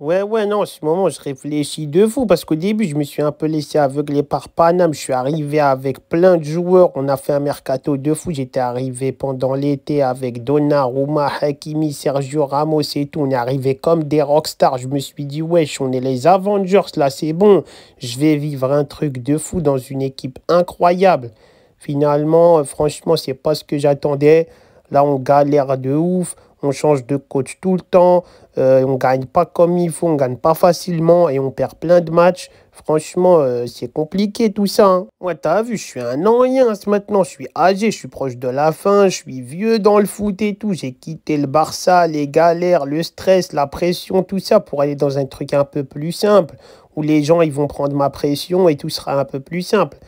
Ouais, ouais, non, en ce moment, je réfléchis de fou parce qu'au début, je me suis un peu laissé aveugler par Paname. Je suis arrivé avec plein de joueurs. On a fait un mercato de fou. J'étais arrivé pendant l'été avec Donnarumma, Hakimi, Sergio Ramos et tout. On est arrivé comme des rockstars. Je me suis dit, wesh, on est les Avengers, là, c'est bon. Je vais vivre un truc de fou dans une équipe incroyable. Finalement, euh, franchement, c'est pas ce que j'attendais. Là, on galère de ouf. On change de coach tout le temps. Euh, on ne gagne pas comme il faut. On ne gagne pas facilement et on perd plein de matchs. Franchement, euh, c'est compliqué tout ça. Hein. Moi, t'as vu, je suis un ancien maintenant. Je suis âgé, je suis proche de la fin. Je suis vieux dans le foot et tout. J'ai quitté le Barça, les galères, le stress, la pression, tout ça pour aller dans un truc un peu plus simple. Où les gens, ils vont prendre ma pression et tout sera un peu plus simple.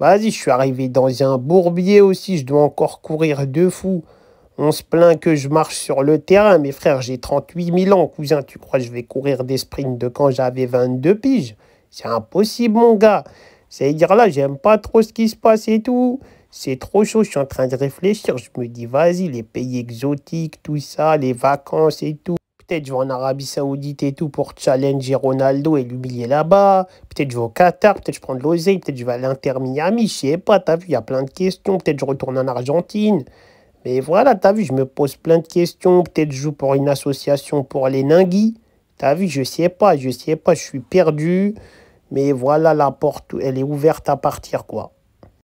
Vas-y, je suis arrivé dans un bourbier aussi, je dois encore courir de fou. On se plaint que je marche sur le terrain, mes frères. j'ai 38 000 ans, cousin. Tu crois que je vais courir des sprints de quand j'avais 22 piges C'est impossible, mon gars. C'est-à-dire là, j'aime pas trop ce qui se passe et tout. C'est trop chaud, je suis en train de réfléchir. Je me dis, vas-y, les pays exotiques, tout ça, les vacances et tout. Peut-être je vais en Arabie Saoudite et tout pour challenger Ronaldo et l'humilier là-bas. Peut-être je vais au Qatar, peut-être je prends de l'oseille, peut-être je vais à l'Inter Miami, je sais pas, t'as vu, il y a plein de questions. Peut-être je retourne en Argentine. Mais voilà, t'as vu, je me pose plein de questions. Peut-être je joue pour une association pour les ninguis. T'as vu, je sais pas, je sais pas, je suis perdu. Mais voilà, la porte, elle est ouverte à partir, quoi.